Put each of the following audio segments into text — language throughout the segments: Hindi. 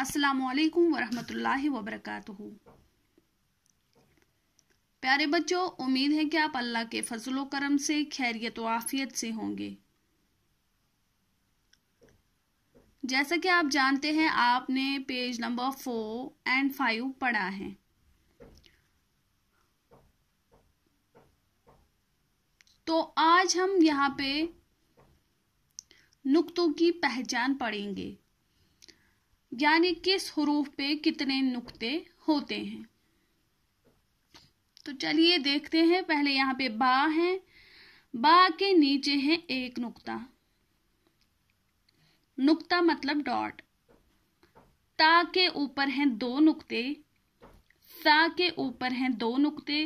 असलकम ला वबरक प्यारे बच्चों उम्मीद है कि आप अल्लाह के फजलो करम से खैरियत व आफियत से होंगे जैसा कि आप जानते हैं आपने page number four and five पढ़ा है तो आज हम यहाँ पे नुक्तों की पहचान पढ़ेंगे यानी किस हरूफ पे कितने नुक्ते होते हैं तो चलिए देखते हैं पहले यहाँ पे बा है बा के नीचे है एक नुक्ता नुक्ता मतलब डॉट ता के ऊपर हैं दो नुक्ते सा के ऊपर हैं दो नुक्ते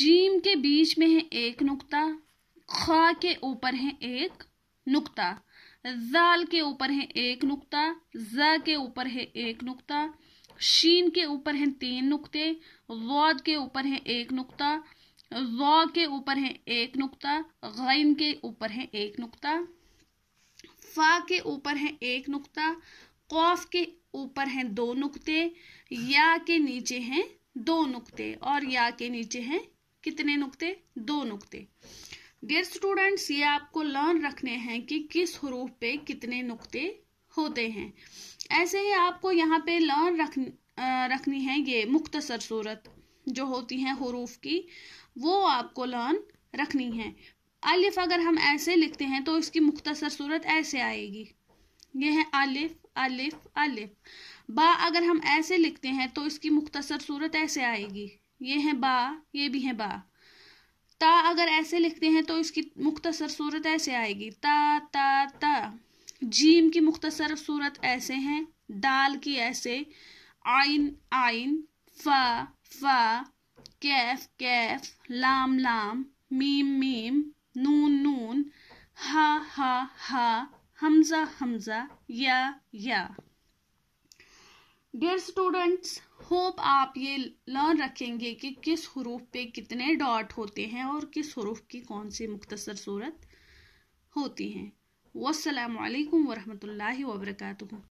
जीम के बीच में है एक नुक्ता खा के ऊपर है एक नुक्ता जाल के ऊपर है एक नुकता ज के ऊपर है एक नुकता शीन के ऊपर है तीन नुकते वाद के ऊपर है एक नुकता जौ के ऊपर है एक नुकता गैन के ऊपर है एक नुकता फा के ऊपर है एक नुकता कौफ के ऊपर है दो नुकते या के नीचे हैं दो नुकते और या के नीचे हैं कितने नुकते दो नुकते डियर स्टूडेंट्स ये आपको लर्न रखने हैं कि किस हरूफ पे कितने नुक्ते होते हैं ऐसे ही आपको यहाँ पे लर्न रख रखनी है ये मुख्तसर सूरत जो होती है हरूफ की वो आपको लर्न रखनी है अलिफ अगर हम ऐसे लिखते हैं तो इसकी मुख्तसर सूरत ऐसे आएगी यह है अलिफ अलिफ अलिफ बा अगर हम ऐसे लिखते हैं तो इसकी मुख्तसर सूरत ऐसे आएगी ये है बा ये भी है बा ता अगर ऐसे लिखते हैं तो इसकी मुख्तसर सूरत ऐसे आएगी ता ता ता जीम की मुख्तसर सूरत ऐसे हैं दाल की ऐसे आइन आइन फा फा कैफ कैफ लाम लाम मीम मीम नून नून हा हा हा हमजा हमजा या या डियर स्टूडेंट्स होप आप ये लर्न रखेंगे कि किस हरूफ पे कितने डॉट होते हैं और किस हरूफ की कौन सी मुख्तसर सूरत होती हैं वालेकुम वरहमतुल्लाहि वबरकatuh